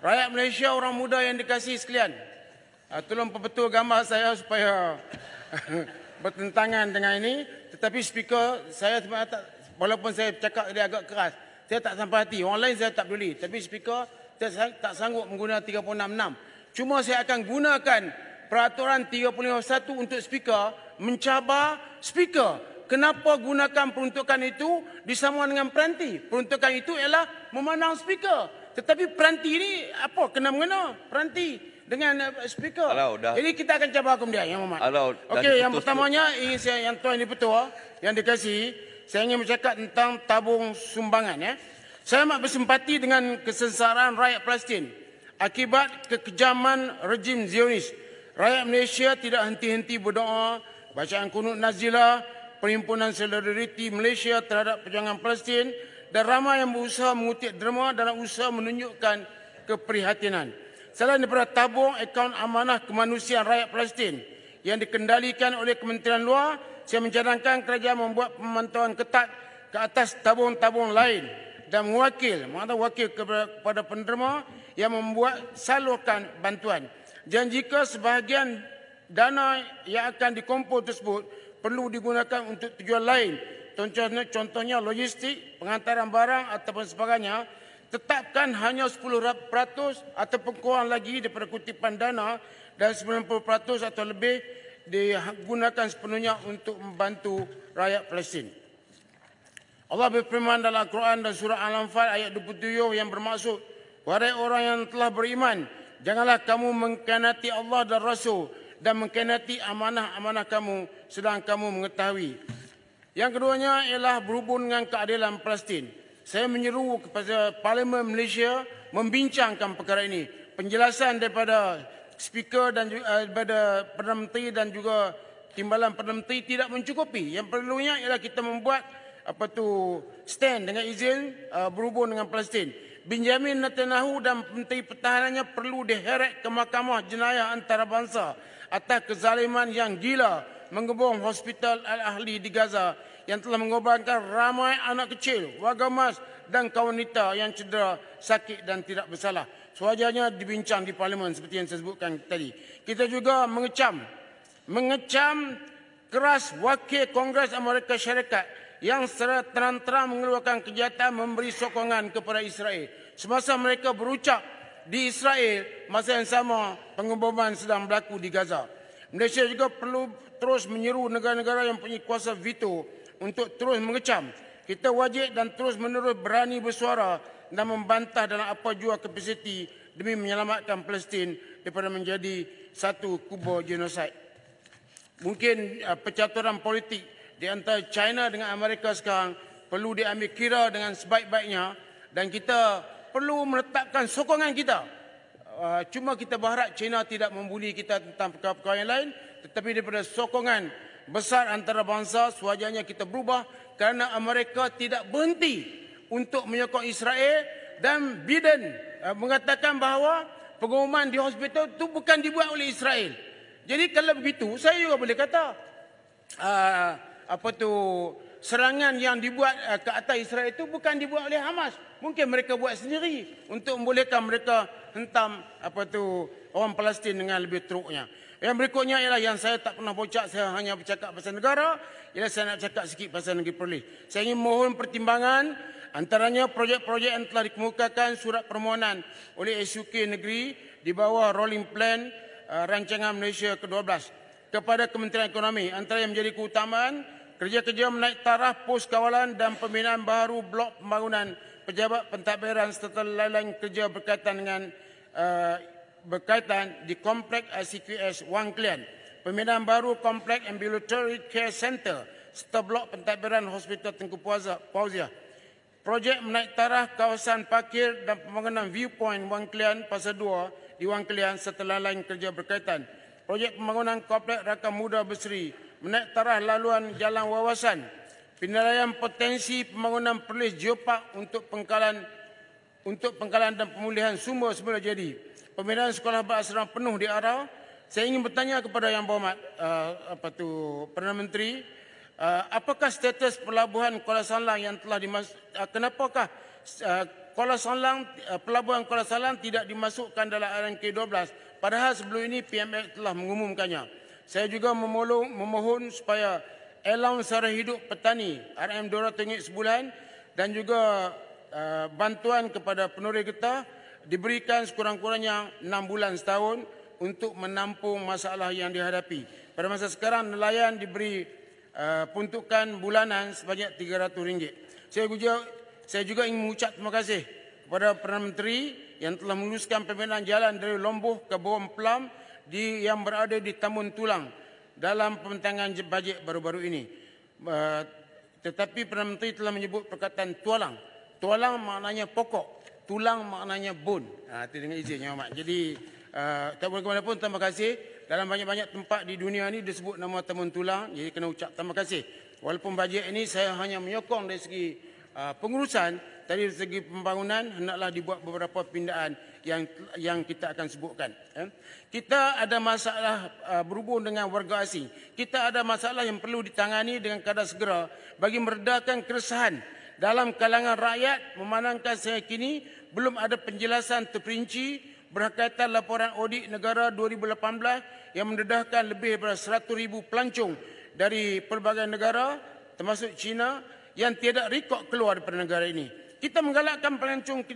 Rakyat Malaysia orang muda yang dikasihi sekalian. Uh, tolong perbetul gambar saya supaya bertentangan dengan ini. Tetapi speaker, saya tak, walaupun saya cakap dia agak keras, saya tak sampai hati. Orang lain saya tak peduli. Tapi speaker, saya tak sanggup menggunakan 366. Cuma saya akan gunakan peraturan 351 untuk speaker mencabar speaker. Kenapa gunakan peruntukan itu disamakan dengan peranti? Peruntukan itu ialah memandang speaker. Tetapi peranti ini apa kena mengena peranti dengan eh, speaker. Alau, dah. Jadi kita akan cabar hukum dia, Yang Mohamad. Alau, okay, yang pertamanya, ingin saya, yang tuan ini betul. Ah, yang dikasi, saya ingin bercakap tentang tabung sumbangan. Ya. Saya amat bersempati dengan kesensaraan rakyat Palestin akibat kekejaman rejim Zionis. Rakyat Malaysia tidak henti-henti berdoa, bacaan kunut Nazila, perhimpunan solidariti Malaysia terhadap perjuangan Palestin dan ramai yang berusaha mengutip derma dalam usaha menunjukkan keprihatinan. Selain daripada tabung akaun amanah kemanusiaan rakyat Palestin yang dikendalikan oleh Kementerian Luar, saya mencadangkan kerajaan membuat pemantauan ketat ke atas tabung-tabung lain dan wakil, mengatakan wakil kepada penderma yang membuat salurkan bantuan. Dan jika sebahagian dana yang akan dikumpul tersebut perlu digunakan untuk tujuan lain contohnya, contohnya logistik, pengantaran barang ataupun sebagainya, tetapkan hanya 10% atau kurang lagi daripada kutipan dana dan 90% atau lebih digunakan sepenuhnya untuk membantu rakyat Palestin. Allah berfirman dalam Al-Quran dan surah Al-Anfal ayat 27 yang bermaksud Wahai orang yang telah beriman, janganlah kamu mengkhianati Allah dan Rasul dan mengkhianati amanah-amanah kamu sedang kamu mengetahui yang keduanya ialah berhubung dengan keadilan Palestin. Saya menyeru kepada Parlimen Malaysia membincangkan perkara ini. Penjelasan daripada speaker dan juga eh, daripada Perdana Menteri dan juga timbalan Perdana Menteri tidak mencukupi. Yang perlunya ialah kita membuat apa tu stand dengan izin uh, berhubung dengan Palestin. Benjamin Netanyahu dan Menteri Pertahanannya perlu diheret ke Mahkamah Jenayah Antarabangsa atas kezaliman yang gila mengebom hospital Al-Ahli di Gaza yang telah mengorbankan ramai anak kecil, warga emas dan kaum wanita yang cedera, sakit dan tidak bersalah. Suajanya dibincang di parlimen seperti yang saya sebutkan tadi. Kita juga mengecam mengecam keras wakil Kongres Amerika Syarikat yang secara terang-terang mengeluarkan kegiatan memberi sokongan kepada Israel. Semasa mereka berucap di Israel, masa yang sama pengumuman sedang berlaku di Gaza. Malaysia juga perlu terus menyeru negara-negara yang punya kuasa veto untuk terus mengecam. Kita wajib dan terus menerus berani bersuara dan membantah dalam apa jua kapasiti demi menyelamatkan Palestin daripada menjadi satu kubur genosid. Mungkin uh, percaturan politik di antara China dengan Amerika sekarang perlu diambil kira dengan sebaik-baiknya dan kita perlu meletakkan sokongan kita. Uh, cuma kita berharap China tidak membuli kita tentang perkara-perkara yang lain tetapi daripada sokongan besar antarabangsa sewajarnya kita berubah kerana Amerika tidak berhenti untuk menyokong Israel dan Biden eh, mengatakan bahawa pengumuman di hospital itu bukan dibuat oleh Israel. Jadi kalau begitu saya juga boleh kata eh, apa tu serangan yang dibuat eh, ke atas Israel itu bukan dibuat oleh Hamas. Mungkin mereka buat sendiri untuk membolehkan mereka hentam apa tu orang Palestin dengan lebih teruknya. Yang berikutnya ialah yang saya tak pernah bocak, saya hanya bercakap pasal negara, ialah saya nak cakap sikit pasal negeri Perlis. Saya ingin mohon pertimbangan antaranya projek-projek yang telah dikemukakan surat permohonan oleh SUK Negeri di bawah Rolling Plan uh, Rancangan Malaysia ke-12 kepada Kementerian Ekonomi antara yang menjadi keutamaan kerja-kerja menaik taraf pos kawalan dan pembinaan baru blok pembangunan pejabat pentadbiran serta lain-lain kerja berkaitan dengan uh, berkaitan di Komplek ICQS Wan Klian, pemindahan baru Komplek Ambulatory Care Center serta blok pentadbiran Hospital Tengku Pauzia. Projek menaik tarah kawasan parkir dan pembangunan viewpoint Wan Klian Pasal 2 di Wan Klian serta lain kerja berkaitan. Projek pembangunan Komplek Rakan Muda Berseri menaik tarah laluan Jalan Wawasan Penilaian potensi pembangunan perlis geopark untuk pengkalan untuk pengkalan dan pemulihan sumber semula jadi pembinaan sekolah berasrama penuh di Arau. Saya ingin bertanya kepada Yang Berhormat uh, apa tu Perdana Menteri, uh, apakah status pelabuhan Kuala Salang yang telah dimas uh, kenapakah uh, Kuala Salang uh, pelabuhan Kuala Salang tidak dimasukkan dalam RNK 12 padahal sebelum ini PMX telah mengumumkannya. Saya juga memohon, memohon supaya allowance sara hidup petani RM200 sebulan dan juga uh, bantuan kepada penoreh getah diberikan sekurang-kurangnya enam bulan setahun untuk menampung masalah yang dihadapi. Pada masa sekarang nelayan diberi uh, puntukan bulanan sebanyak RM300. Saya juga saya juga ingin mengucap terima kasih kepada Perdana Menteri yang telah meluluskan pembinaan jalan dari Lombok ke Bom Plam di yang berada di Tambun Tulang dalam pembentangan bajet baru-baru ini. Uh, tetapi Perdana Menteri telah menyebut perkataan Tualang. Tualang maknanya pokok tulang maknanya bone. Ha, itu dengan izin, Yang Mak. Jadi, uh, eh, tak boleh ke mana pun, terima kasih. Dalam banyak-banyak tempat di dunia ini disebut nama temun tulang. Jadi, kena ucap terima kasih. Walaupun bajet ini saya hanya menyokong dari segi uh, pengurusan, dari segi pembangunan, hendaklah dibuat beberapa pindaan yang yang kita akan sebutkan. Eh? Kita ada masalah uh, berhubung dengan warga asing. Kita ada masalah yang perlu ditangani dengan kadar segera bagi meredakan keresahan dalam kalangan rakyat memandangkan saya kini belum ada penjelasan terperinci berkaitan laporan audit negara 2018 yang mendedahkan lebih daripada 100 ribu pelancong dari pelbagai negara termasuk China yang tiada rekod keluar daripada negara ini. Kita menggalakkan pelancong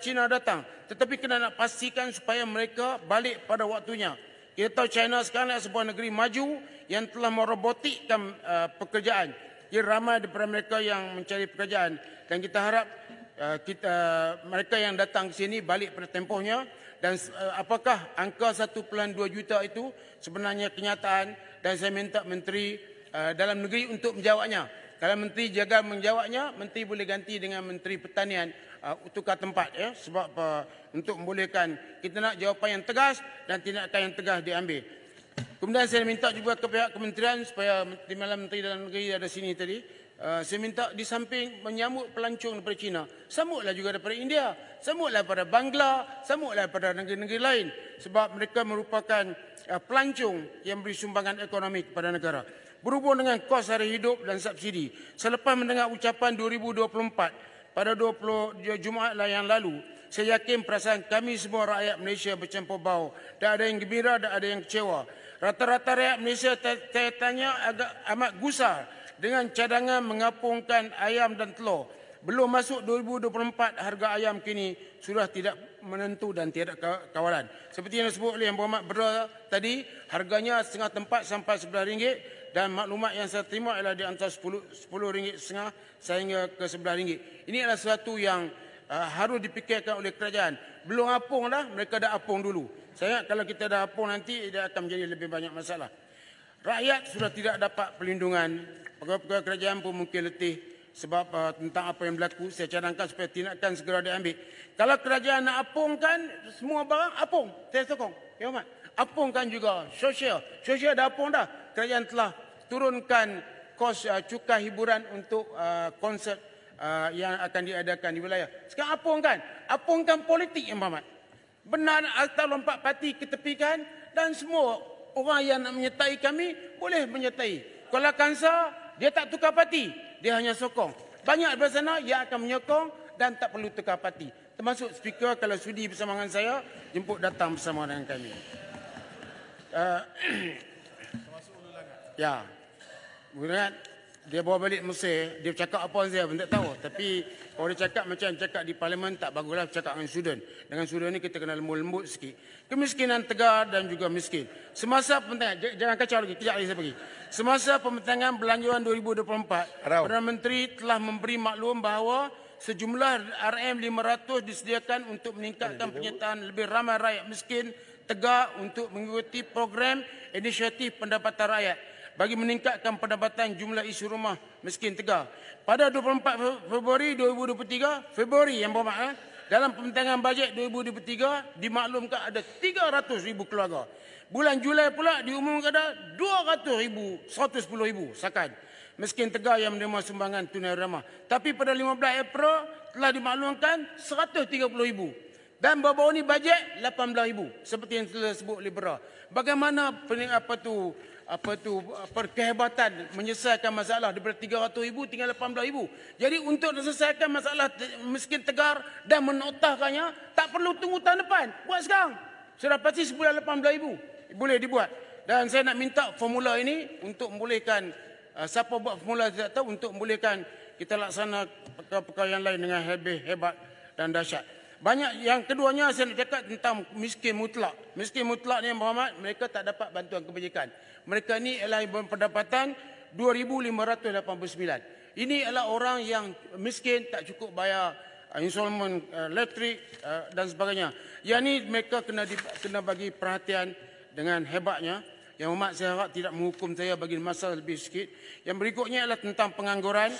China datang tetapi kena nak pastikan supaya mereka balik pada waktunya. Kita tahu China sekarang adalah sebuah negeri maju yang telah merobotikkan uh, pekerjaan. Ia ramai daripada mereka yang mencari pekerjaan dan kita harap kita mereka yang datang ke sini balik pada tempohnya dan apakah angka 1.2 juta itu sebenarnya kenyataan dan saya minta menteri dalam negeri untuk menjawabnya kalau menteri jaga menjawabnya menteri boleh ganti dengan menteri pertanian uh, tukar tempat ya sebab uh, untuk membolehkan kita nak jawapan yang tegas dan tindakan yang tegas diambil kemudian saya minta juga kepada pihak kementerian supaya di malam menteri dalam negeri ada sini tadi Ah, saya minta di samping menyambut pelancong daripada China, sambutlah juga daripada India, sambutlah daripada Bangla, sambutlah daripada negeri-negeri lain sebab mereka merupakan uh, pelancong yang beri sumbangan ekonomi kepada negara. Berhubung dengan kos hari hidup dan subsidi, selepas mendengar ucapan 2024 pada 20 Jumaat yang lalu, saya yakin perasaan kami semua rakyat Malaysia bercampur bau. Tak ada yang gembira, tak ada yang kecewa. Rata-rata rakyat Malaysia saya tanya agak amat gusar dengan cadangan mengapungkan ayam dan telur. Belum masuk 2024, harga ayam kini sudah tidak menentu dan tiada kawalan. Seperti yang disebut oleh Yang Berhormat Berdua tadi, harganya setengah tempat sampai sebelah ringgit dan maklumat yang saya terima adalah di antara rm ringgit setengah sehingga ke sebelah ringgit. Ini adalah sesuatu yang uh, harus dipikirkan oleh kerajaan. Belum apung dah, mereka dah apung dulu. Saya kalau kita dah apung nanti, dia akan menjadi lebih banyak masalah. Rakyat sudah tidak dapat perlindungan. Pegawai-pegawai kerajaan pun mungkin letih sebab uh, tentang apa yang berlaku. Saya cadangkan supaya tindakan segera diambil. Kalau kerajaan nak apungkan semua barang, apung. Saya sokong. Ya, Umat. Apungkan juga sosial. Sosial dah apung dah. Kerajaan telah turunkan kos uh, cukai hiburan untuk uh, konsert uh, yang akan diadakan di wilayah. Sekarang apungkan. Apungkan politik, Imam ya, Ahmad. Benar atau lompat parti ketepikan dan semua orang yang nak menyertai kami boleh menyertai. Kalau Kansa, dia tak tukar parti. Dia hanya sokong. Banyak daripada sana yang akan menyokong dan tak perlu tukar parti. Termasuk speaker kalau sudi bersama dengan saya, jemput datang bersama dengan kami. Uh, ya. Yeah. Kemudian, dia bawa balik Mesir, dia cakap apa Zia pun tak tahu. Tapi kalau dia cakap macam cakap di parlimen tak baguslah cakap dengan Sudan. Dengan Sudan ni kita kena lembut-lembut sikit. Kemiskinan tegar dan juga miskin. Semasa pentingan, jangan kacau lagi, kejap lagi saya pergi. Semasa pementingan belanjuan 2024, Perdana Menteri telah memberi maklum bahawa sejumlah RM500 disediakan untuk meningkatkan penyertaan lebih ramai rakyat miskin tegar untuk mengikuti program inisiatif pendapatan rakyat bagi meningkatkan pendapatan jumlah isu rumah miskin Tegal. Pada 24 Februari 2023, Februari yang bermakna eh, dalam pembentangan bajet 2023 dimaklumkan ada 300 ribu keluarga. Bulan Julai pula diumumkan ada 200 ribu 110 ribu sakan miskin Tegal yang menerima sumbangan tunai ramah. Tapi pada 15 April telah dimaklumkan 130 ribu dan bawa baru ini bajet ribu seperti yang telah sebut Libra. Bagaimana apa tu apa tu perkehebatan menyelesaikan masalah daripada 300 ribu tinggal 18 ribu. Jadi untuk menyelesaikan masalah miskin tegar dan menotahkannya tak perlu tunggu tahun depan. Buat sekarang. Sudah pasti sebulan 18 ribu. Boleh dibuat. Dan saya nak minta formula ini untuk membolehkan uh, siapa buat formula tidak tahu untuk membolehkan kita laksana perkara-perkara yang lain dengan hebat, hebat dan dahsyat. Banyak yang keduanya saya nak cakap tentang miskin mutlak. Miskin mutlak ni Muhammad mereka tak dapat bantuan kebajikan. Mereka ni ialah pendapatan 2589. Ini adalah orang yang miskin tak cukup bayar uh, installment uh, elektrik uh, dan sebagainya. Yang ni mereka kena di, kena bagi perhatian dengan hebatnya. Yang Muhammad saya harap tidak menghukum saya bagi masa lebih sikit. Yang berikutnya adalah tentang pengangguran.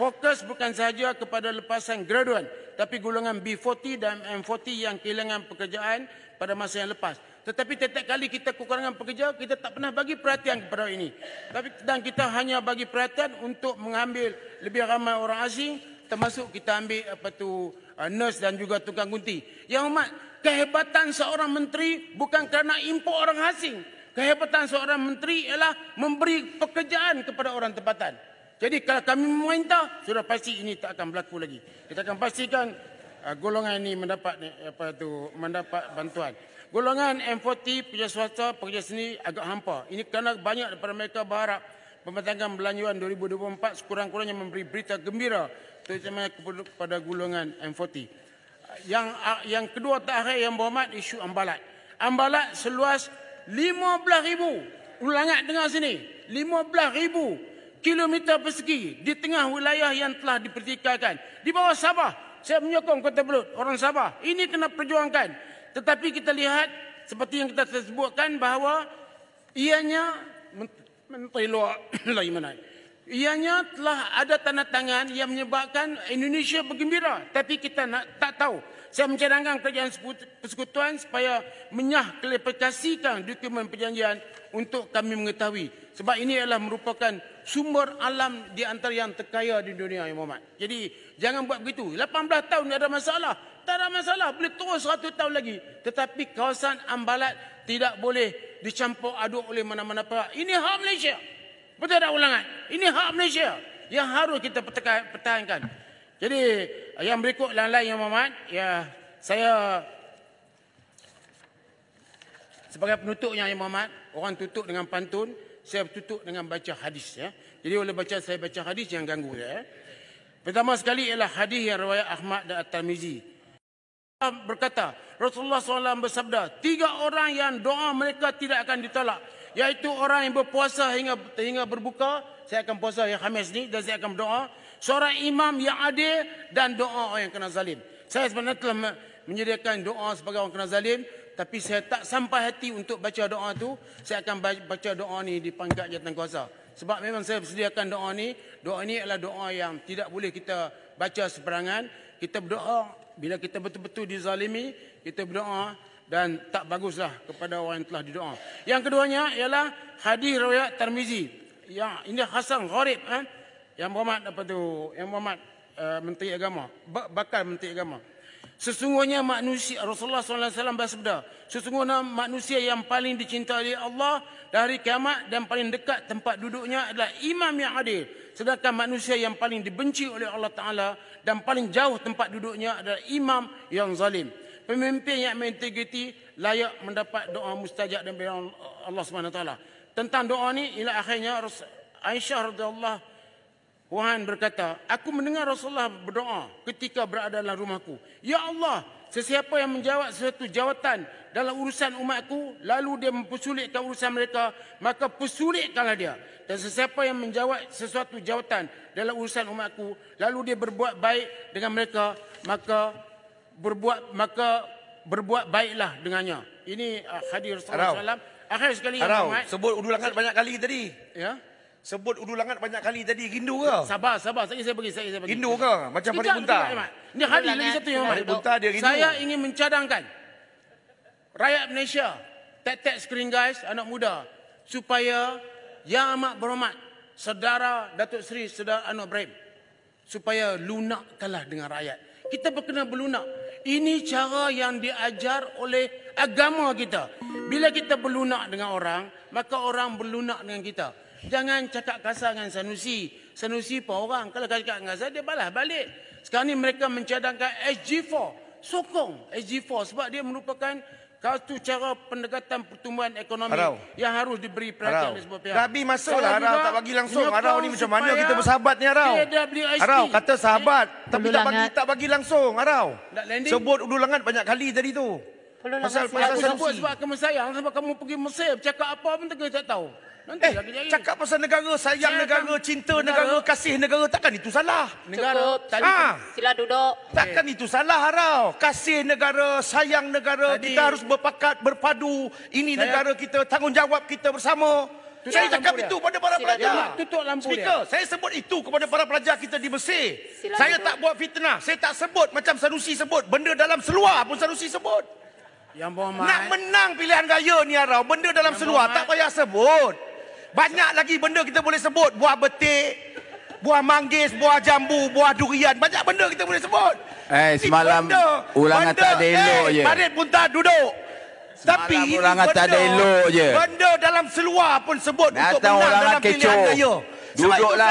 Fokus bukan sahaja kepada lepasan graduan tapi golongan B40 dan M40 yang kehilangan pekerjaan pada masa yang lepas. Tetapi tiap kali kita kekurangan pekerja, kita tak pernah bagi perhatian kepada ini. Tapi dan kita hanya bagi perhatian untuk mengambil lebih ramai orang asing termasuk kita ambil apa tu uh, nurse dan juga tukang gunti. Yang umat, kehebatan seorang menteri bukan kerana impor orang asing. Kehebatan seorang menteri ialah memberi pekerjaan kepada orang tempatan. Jadi kalau kami meminta, sudah pasti ini tak akan berlaku lagi. Kita akan pastikan uh, golongan ini mendapat apa tu mendapat bantuan. Golongan M40, pekerja swasta, pekerja seni agak hampa. Ini kerana banyak daripada mereka berharap pembentangan belanjuan 2024 sekurang-kurangnya memberi berita gembira terutamanya kepada golongan M40. Yang ah, yang kedua terakhir yang berhormat isu ambalat. Ambalat seluas 15,000. Ulangat dengar sini. 15,000 kilometer persegi di tengah wilayah yang telah dipertikaikan. Di bawah Sabah, saya menyokong Kota Belud, orang Sabah. Ini kena perjuangkan. Tetapi kita lihat seperti yang kita sebutkan bahawa ianya menteri luar lain mana. Ianya telah ada tanda tangan yang menyebabkan Indonesia bergembira. Tapi kita nak, tak tahu. Saya mencadangkan kerajaan persekutuan supaya menyah klarifikasikan dokumen perjanjian untuk kami mengetahui sebab ini adalah merupakan sumber alam di antara yang terkaya di dunia ya Muhammad. Jadi jangan buat begitu. 18 tahun tidak ada masalah. Tak ada masalah. Boleh terus 100 tahun lagi. Tetapi kawasan Ambalat tidak boleh dicampur aduk oleh mana-mana pihak. Ini hak Malaysia. Betul tak ulangan? Ini hak Malaysia yang harus kita pertahankan. Jadi yang berikut lain-lain ya Muhammad. Ya saya sebagai penutupnya yang Muhammad orang tutup dengan pantun saya tutup dengan baca hadis ya jadi oleh baca saya baca hadis yang ganggu ya pertama sekali ialah hadis yang riwayat Ahmad dan At-Tirmizi berkata Rasulullah SAW bersabda tiga orang yang doa mereka tidak akan ditolak iaitu orang yang berpuasa hingga hingga berbuka saya akan puasa yang Khamis ni dan saya akan berdoa seorang imam yang adil dan doa orang yang kena zalim saya sebenarnya telah menyediakan doa sebagai orang kena zalim tapi saya tak sampai hati untuk baca doa tu saya akan baca doa ni di pangkat jawatan kuasa sebab memang saya sediakan doa ni doa ni adalah doa yang tidak boleh kita baca seperangan. kita berdoa bila kita betul-betul dizalimi kita berdoa dan tak baguslah kepada orang yang telah didoa yang keduanya ialah hadis riwayat Tirmizi yang ini Hasan Gharib kan yang Muhammad apa tu yang Muhammad uh, eh, menteri agama bakal menteri agama Sesungguhnya manusia Rasulullah SAW alaihi wasallam bersabda, sesungguhnya manusia yang paling dicintai oleh Allah dari kiamat dan paling dekat tempat duduknya adalah imam yang adil. Sedangkan manusia yang paling dibenci oleh Allah Taala dan paling jauh tempat duduknya adalah imam yang zalim. Pemimpin yang berintegriti layak mendapat doa mustajab dan bimbingan Allah Subhanahu taala. Tentang doa ini ila akhirnya Aisyah radhiyallahu Wahan berkata, aku mendengar Rasulullah berdoa ketika berada dalam rumahku. Ya Allah, sesiapa yang menjawab sesuatu jawatan dalam urusan umatku, lalu dia mempersulitkan urusan mereka, maka persulitkanlah dia. Dan sesiapa yang menjawab sesuatu jawatan dalam urusan umatku, lalu dia berbuat baik dengan mereka, maka berbuat maka berbuat baiklah dengannya. Ini uh, hadis Rasulullah SAW. Akhir sekali. Arau, sebut ulangan banyak kali tadi. Ya sebut ululangat banyak kali tadi rindu ke? Sabar, sabar. Saya saya pergi, saya saya pergi. Rindu ke? Macam Farid Bunta. Ini hadis lagi satu yang Farid Bunta dia rindu. Saya ingin mencadangkan rakyat Malaysia, tek-tek screen guys, anak muda supaya yang amat berhormat saudara Datuk Seri saudara Anwar Ibrahim supaya lunak kalah dengan rakyat. Kita berkena berlunak. Ini cara yang diajar oleh agama kita. Bila kita berlunak dengan orang, maka orang berlunak dengan kita. Jangan cakap kasar dengan Sanusi. Sanusi pun orang. Kalau kau cakap dengan saya, dia balas balik. Sekarang ni mereka mencadangkan SG4. Sokong SG4 sebab dia merupakan satu cara pendekatan pertumbuhan ekonomi Arau. yang harus diberi perhatian oleh sebuah pihak. Tapi masalah Arau tak bagi langsung. Arau ni macam mana kita bersahabat ni Arau? Arau kata sahabat eh, tapi tak bagi, tak bagi langsung Arau. Sebut udu langat banyak kali tadi tu. Pasal pasal sebab kamu sayang sebab kamu pergi Mesir cakap apa pun tak tahu. Nanti eh, lagi nyari. Cakap pasal negara, sayang Siakan. negara, cinta negara. negara, kasih negara. Takkan itu salah. Negara, Cukup. Ah. sila duduk. Takkan itu salah harau. Kasih negara, sayang negara. Tadi. Kita harus berpakat, berpadu. Ini Saya. negara kita, tanggungjawab kita bersama. Tutup saya cakap itu kepada para Sila pelajar. Dia. Tutup lampu Speaker, dia. saya sebut itu kepada para pelajar kita di Mesir. Sila saya dulu. tak buat fitnah. Saya tak sebut macam Sanusi sebut. Benda dalam seluar pun Sanusi sebut. Yang Nak menang pilihan raya ni Harau Benda dalam Yang seluar tak payah sebut. Banyak lagi benda kita boleh sebut. Buah betik, buah manggis, buah jambu, buah durian. Banyak benda kita boleh sebut. Eh, ini semalam benda, ulangan benda, tak ada elok eh, je. Farid pun tak duduk. Semalam Tapi ulangan benda, tak ada elok je. Benda dalam seluar pun sebut Datang untuk menang ulangan dalam kecoh. raya. Duduklah.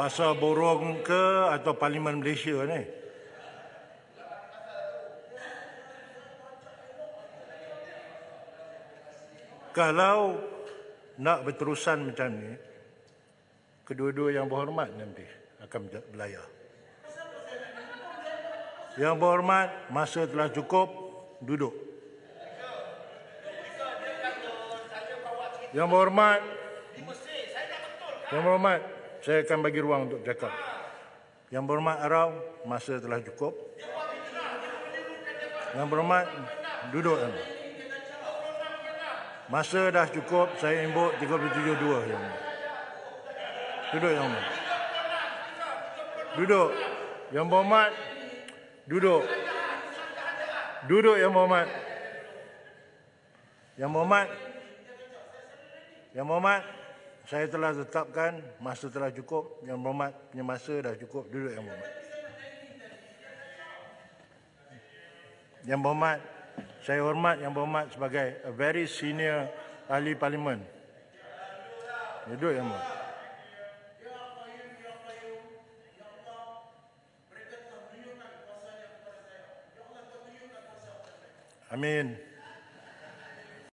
Pasal borong ke atau Parlimen Malaysia ni? kalau nak berterusan macam ni, kedua-dua yang berhormat nanti akan belayar. Yang berhormat, masa telah cukup, duduk. Yang berhormat, yang berhormat, saya akan bagi ruang untuk cakap. Yang berhormat Arau, masa telah cukup. Yang berhormat, duduk. Yang berhormat, duduk. Masa dah cukup, saya imbuk 37-2 yang Duduk yang mulia. Duduk. Yang berhormat, duduk. Duduk yang berhormat. Yang berhormat, yang berhormat, saya telah tetapkan masa telah cukup. Yang berhormat punya masa dah cukup. Duduk yang berhormat. Yang berhormat, saya hormat yang berhormat sebagai a very senior ahli parlimen. Duduk yang mulia. Amin.